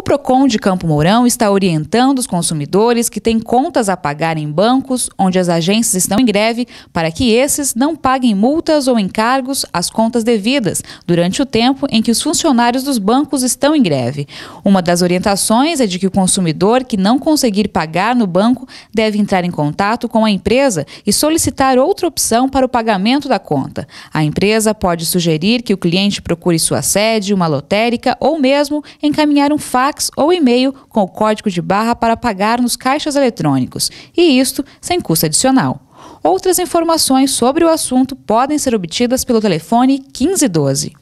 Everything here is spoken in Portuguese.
O Procon de Campo Mourão está orientando os consumidores que têm contas a pagar em bancos onde as agências estão em greve para que esses não paguem multas ou encargos às contas devidas durante o tempo em que os funcionários dos bancos estão em greve. Uma das orientações é de que o consumidor que não conseguir pagar no banco deve entrar em contato com a empresa e solicitar outra opção para o pagamento da conta. A empresa pode sugerir que o cliente procure sua sede, uma lotérica ou mesmo encaminhar um fax fax ou e-mail com o código de barra para pagar nos caixas eletrônicos, e isto sem custo adicional. Outras informações sobre o assunto podem ser obtidas pelo telefone 1512.